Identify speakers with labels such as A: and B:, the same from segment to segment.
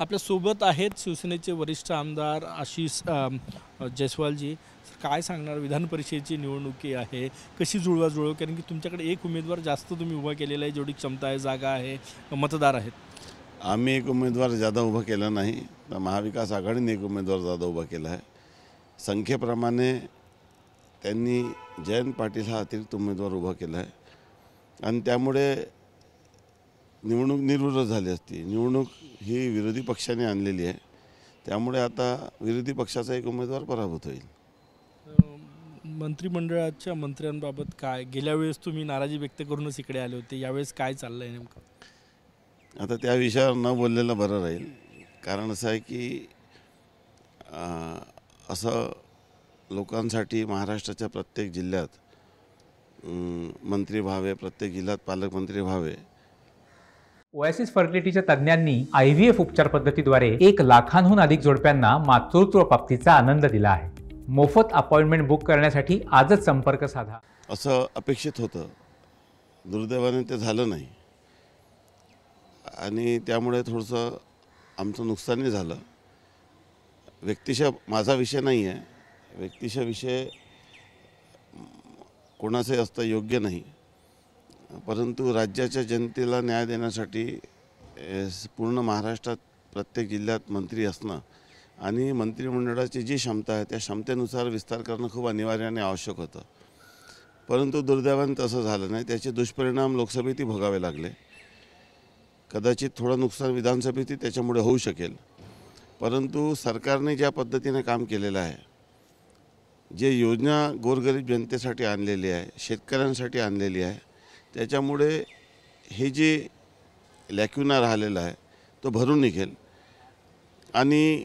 A: आपल्यासोबत आहेत शिवसेनेचे वरिष्ठ आमदार आशिष जयस्वालजी काय सांगणार विधान परिषदेची निवडणुकी आहे कशी जुळवा जुळव कारण की तुमच्याकडे एक उमेदवार जास्त तुम्ही उभा केलेला आहे जेवढी क्षमता आहे जागा आहे मतदार आहेत
B: आम्ही एक उमेदवार ज्यादा उभा केला नाही तर महाविकास आघाडीने एक उमेदवार ज्यादा उभा केला आहे संख्येप्रमाणे त्यांनी जयंत पाटील हा अतिरिक्त उमेदवार उभा केला आहे आणि त्यामुळे निवडणूक निर्विरोध झाली असती निवडणूक ही विरोधी पक्षाने आणलेली आहे त्यामुळे आता विरोधी पक्षाचा एक उमेदवार पराभूत होईल
A: मंत्रिमंडळाच्या मंत्र्यांबाबत काय गेल्या वेळेस तुम्ही नाराजी व्यक्त करूनच इकडे आले होते यावेळेस काय चाललं आहे नेमकं
B: आता त्या विषयावर न बोललेलं बरं राहील कारण असं आहे की असं लोकांसाठी महाराष्ट्राच्या प्रत्येक जिल्ह्यात मंत्री व्हावे प्रत्येक जिल्ह्यात पालकमंत्री व्हावे
A: ओएसिस फर्टिलिटीच्या तज्ज्ञांनी आय व्ही एफ उपचार पद्धतीद्वारे एक लाखांहून अधिक जोडप्यांना मातृत्व प्राप्तीचा आनंद दिला आहे मोफत अपॉइंटमेंट बुक करण्यासाठी आजच संपर्क साधा
B: असं अपेक्षित होतं दुर्दैवाने ते झालं नाही आणि त्यामुळे थोडंसं आमचं नुकसानही झालं व्यक्तीश माझा विषय नाही आहे व्यक्तिश विषय कोणाचंही असता योग्य नाही परंतु राज्याच्या जनतेला न्याय देण्यासाठी पूर्ण महाराष्ट्रात प्रत्येक जिल्ह्यात मंत्री असणं आणि मंत्रिमंडळाची जी क्षमता आहे त्या क्षमतेनुसार विस्तार करणं खूप अनिवार्य आणि आवश्यक होतं परंतु दुर्दैवाने तसं झालं नाही त्याचे दुष्परिणाम लोकसभेतही भोगावे लागले कदाचित थोडं नुकसान विधानसभेतही त्याच्यामुळे होऊ शकेल परंतु सरकारने ज्या पद्धतीने काम केलेलं आहे जे योजना गोरगरीब जनतेसाठी आणलेली आहे शेतकऱ्यांसाठी आणलेली आहे त्याच्यामुळे हे जे लॅक्युना राहिलेला आहे तो भरून निघेल आणि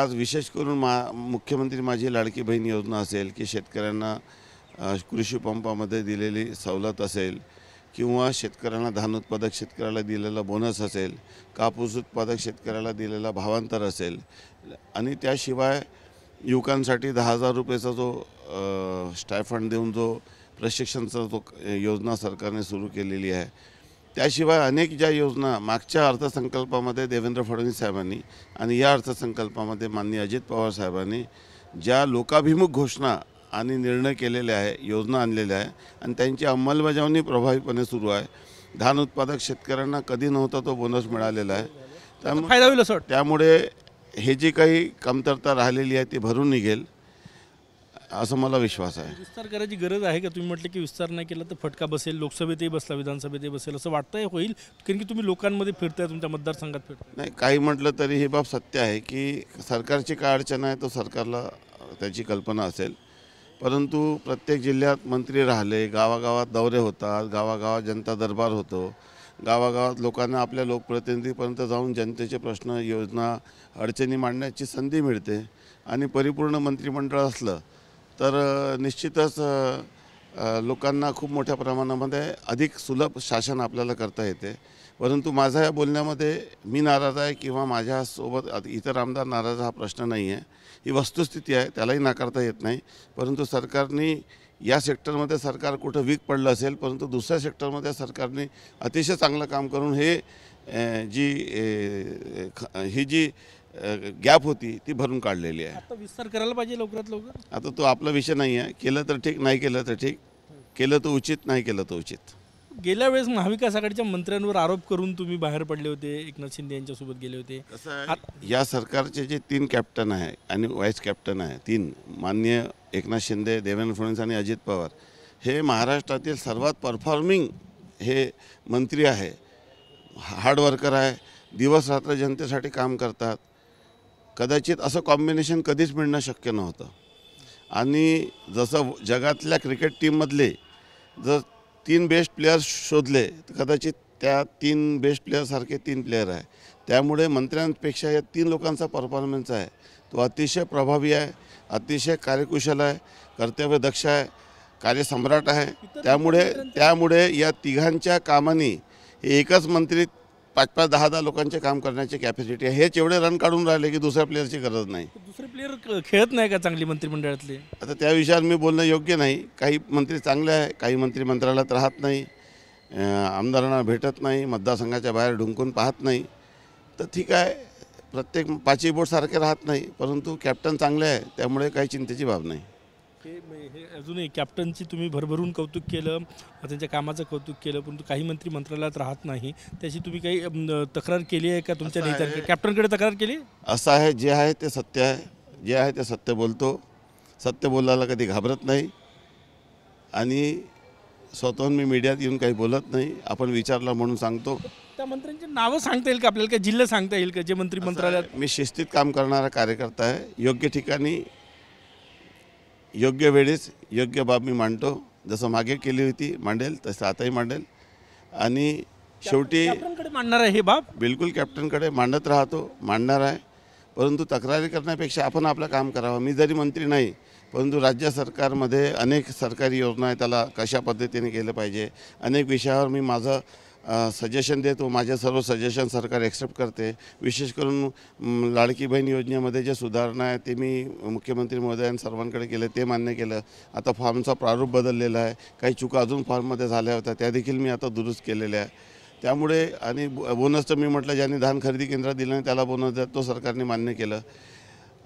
B: आज विशेष करून मा मुख्यमंत्री माझी लाडकी बहीण योजना असेल की शेतकऱ्यांना कृषी पंपामध्ये दिलेली सवलत असेल किंवा शेतकऱ्यांना धान उत्पादक शेतकऱ्याला दिलेला बोनस असेल कापूस उत्पादक शेतकऱ्याला दिलेला भावांतर असेल आणि त्याशिवाय युवकांसाठी दहा हजार रुपयेचा जो स्टायफंड देऊन जो प्रशिक्षणचा तो योजना सरकारने सुरू केलेली आहे त्याशिवाय अनेक ज्या योजना मागच्या अर्थसंकल्पामध्ये देवेंद्र फडणवीस साहेबांनी आणि या अर्थसंकल्पामध्ये माननीय अजित पवार साहेबांनी ज्या लोकाभिमुख घोषणा आणि निर्णय केलेले आहे योजना आणलेल्या आहे आणि त्यांची अंमलबजावणी प्रभावीपणे सुरू आहे धान उत्पादक शेतकऱ्यांना कधी नव्हता तो बोनस मिळालेला आहे त्यामुळे त्यामुळे हे जी काही कमतरता राहिलेली आहे ती भरून निघेल असं मला विश्वास आहे
A: विस्तार करायची गरज आहे का तुम्ही म्हटलं की विस्तार नाही केला तर फटका बसेल लोकसभेतही बसला विधानसभेतही बसेल असं वाटतंय होईल कारण की तुम्ही लोकांमध्ये फिरताय तुमच्या मतदारसंघात फिरत
B: नाही काही म्हटलं तरी ही बाब सत्य आहे की सरकारची काय अडचण आहे तर सरकारला त्याची कल्पना असेल परंतु प्रत्येक जिल्ह्यात मंत्री राहिले गावागावात दौरे होतात गावागावात जनता दरबार होतो गावागावात लोकांना आपल्या लोकप्रतिनिधीपर्यंत जाऊन जनतेचे प्रश्न योजना अडचणी मांडण्याची संधी मिळते आणि परिपूर्ण मंत्रिमंडळ असलं तर निश्चितच लोकांना खूप मोठ्या प्रमाणामध्ये अधिक सुलभ शासन आपल्याला करता येते परंतु माझा या बोलण्यामध्ये मी नाराज आहे किंवा माझ्यासोबत इतर आमदार नाराज हा प्रश्न नाही आहे ही वस्तुस्थिती आहे त्यालाही नाकारता येत नाही परंतु सरकारने या सेक्टरमध्ये सरकार कुठं वीक पडलं असेल परंतु दुसऱ्या सेक्टरमध्ये सरकारने अतिशय चांगलं काम करून हे जी ही जी गॅप होती ती भरून काढलेली आहे आता
A: विस्तार करायला पाहिजे लवकरात लवकर
B: आता तो आपला विषय नाही आहे केलं तर ठीक नाही केलं तर ठीक केलं तर उचित नाही केलं तर उचित
A: गेल्या वेळेस महाविकास आघाडीच्या मंत्र्यांवर आरोप करून तुम्ही बाहेर पडले होते एकनाथ शिंदे यांच्यासोबत गेले होते
B: या सरकारचे जे तीन कॅप्टन आहे आणि व्हाईस कॅप्टन आहे तीन मान्य एकनाथ शिंदे देवेंद्र फडणवीस आणि अजित पवार हे महाराष्ट्रातील सर्वात परफॉर्मिंग हे मंत्री आहे हार्ड वर्कर आहे दिवस रात्र जनतेसाठी काम करतात कदाचित असं कॉम्बिनेशन कधीच मिळणं शक्य नव्हतं आणि जसं जगातल्या क्रिकेट टीममधले जर तीन बेस्ट प्लेयर्स शोधले तर कदाचित त्या तीन बेस्ट प्लेयरसारखे तीन प्लेयर आहे त्यामुळे मंत्र्यांपेक्षा या तीन लोकांचा परफॉर्मन्स आहे तो अतिशय प्रभावी आहे अतिशय कार्यकुशल आहे कर्तव्यदक्ष आहे कार्यसम्राट आहे त्यामुळे त्यामुळे या तिघांच्या कामाने एकच मंत्री पाच पाच दहा दहा लोकांचे काम करण्याची कॅपॅसिटी आहे हेच एवढे रन काढून राहिले की दुसऱ्या प्लेअरची गरज नाही दुसरे
A: प्लेअर खेळत नाही का चांगली मंत्रिमंडळातले
B: आता त्या विषयावर मी बोलणं योग्य नाही काही मंत्री चांगले आहे काही मंत्री मंत्रालयात राहत नाही आमदारांना भेटत नाही मतदारसंघाच्या बाहेर ढुंकून पाहत नाही तर ठीक आहे प्रत्येक पाचही बोट सारखे राहत नाही परंतु कॅप्टन चांगले आहे त्यामुळे काही चिंतेची बाब नाही
A: हे अजूनही कॅप्टनची तुम्ही भरभरून कौतुक केलं त्यांच्या कामाचं कौतुक केलं परंतु काही मंत्री मंत्रालयात राहत नाही त्याची तुम्ही काही तक्रार केली आहे का तुमच्या कॅप्टनकडे तक्रार केली
B: असं आहे जे आहे ते सत्य आहे जे आहे ते सत्य बोलतो सत्य बोलायला कधी घाबरत नाही आणि स्वतःहून मी मीडियात येऊन काही बोलत नाही आपण विचारला म्हणून सांगतो त्या मंत्र्यांची नावं सांगता येईल का आपल्याला काही जिल्हा सांगता येईल का जे मंत्री मंत्रालयात मी शिस्तीत काम करणारा कार्यकर्ता आहे योग्य ठिकाणी योग्य वेळेस योग्य बाब मी मांडतो जसं मागे केली होती मांडेल तसं आताही मांडेल आणि शेवटी मांडणार आहे ही बाब बिलकुल कॅप्टनकडे मांडत राहतो मांडणार आहे परंतु तक्रारी करण्यापेक्षा आपण आपलं काम करावं मी जरी मंत्री नाही परंतु राज्य सरकारमध्ये अनेक सरकारी योजना आहे त्याला कशा पद्धतीने केलं पाहिजे अनेक विषयावर मी माझं सजेशन देतो माझे सर्व सजेशन सरकार ॲक्सेप्ट करते विशेष करून लाडकी बहीण योजनेमध्ये जे सुधारणा आहे ते मी मुख्यमंत्री महोदयां सर्वांकडे केलं ते मान्य केलं आता फॉर्मचा प्रारूप बदललेला आहे काही चुका अजून फॉर्ममध्ये झाल्या होत्या त्या देखील मी आता दुरुस्त केलेल्या आहे त्यामुळे आणि बोनस तर मी म्हटलं ज्यांनी धान खरेदी केंद्रात दिलं नाही त्याला बोनस द्या तो सरकारने मान्य केलं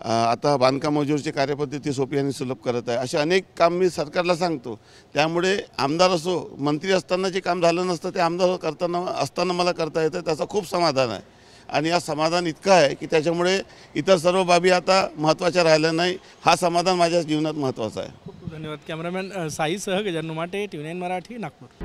B: आता बांधकाम मजूरची कार्यपद्धती सोपी आणि सुलभ करत आहे असे अनेक काम मी सरकारला सांगतो त्यामुळे आमदार असो मंत्री असताना जे काम झालं नसतं ते आमदार करताना असताना मला करता येतं त्याचं खूप समाधान आहे आणि हा समाधान इतकं आहे की त्याच्यामुळे इतर सर्व बाबी आता महत्त्वाच्या राहिल्या नाही हा समाधान माझ्या जीवनात महत्त्वाचा आहे खूप
A: धन्यवाद कॅमेरामॅन साई सह टी व्ही मराठी नागपूर